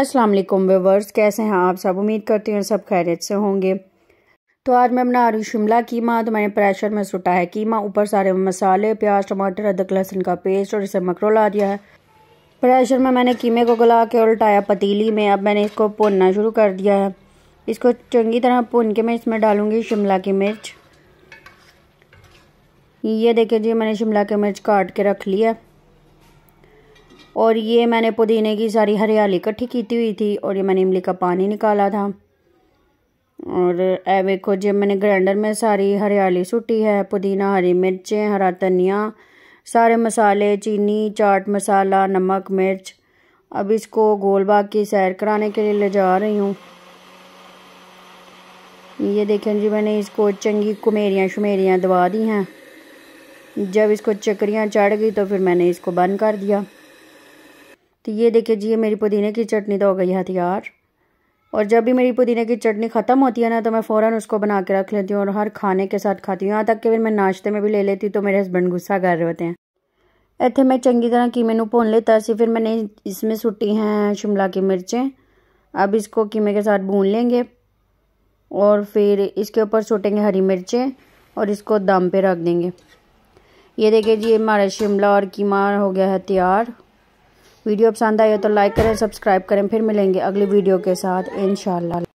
अस्सलाम वालेकुम व्यूवर्स कैसे हैं आप सब उम्मीद करती हूँ सब खैरियत से होंगे तो आज मैं बना रही हूँ शिमला कीमा तो मैंने प्रेशर में सुटा है कीमा ऊपर सारे मसाले प्याज टमाटर अदरक लहसुन का पेस्ट और इसे मकरो ला दिया है प्रेशर में मैंने कीमे को गला के उल्टाया पतीली में अब मैंने इसको भुनना शुरू कर दिया है इसको चंगी तरह भुन के मैं इसमें डालूँगी शिमला की मिर्च ये देखिए जी मैंने शिमला की मिर्च काट के रख लिया है और ये मैंने पुदीने की सारी हरियाली इकट्ठी की हुई थी और ये मैंने इमली का पानी निकाला था और ए देखो जब मैंने ग्राइंडर में सारी हरियाली सूटी है पुदीना हरी मिर्चें हरा धनिया सारे मसाले चीनी चाट मसाला नमक मिर्च अब इसको गोल बाग की सैर कराने के लिए ले जा रही हूँ ये देखें जी मैंने इसको चंगी कुमेरियाँ शुमेरियाँ दवा दी हैं जब इसको चक्रियाँ चढ़ गई तो फिर मैंने इसको बंद कर दिया तो ये देखिए जी ये मेरी पुदीने की चटनी तो हो गई हथियार और जब भी मेरी पुदीने की चटनी ख़त्म होती है ना तो मैं फ़ौरन उसको बना के रख लेती हूँ और हर खाने के साथ खाती हूँ यहाँ तक कि फिर मैं नाश्ते में भी ले लेती तो मेरे हस्बैंड गुस्सा कर रहे होते हैं इतने मैं चंगी तरह कीमे ਨੂੰ भून लेता सी फिर मैंने इसमें सुटी हैं शिमला की मिर्चें अब इसको कीमे के साथ भून लेंगे और फिर इसके ऊपर सुटेंगे हरी मिर्चें और इसको दम पे रख देंगे ये देखिए जी हमारा शिमला और कीमा हो गया है तैयार वीडियो पसंद आई हो तो लाइक करें सब्सक्राइब करें फिर मिलेंगे अगली वीडियो के साथ इन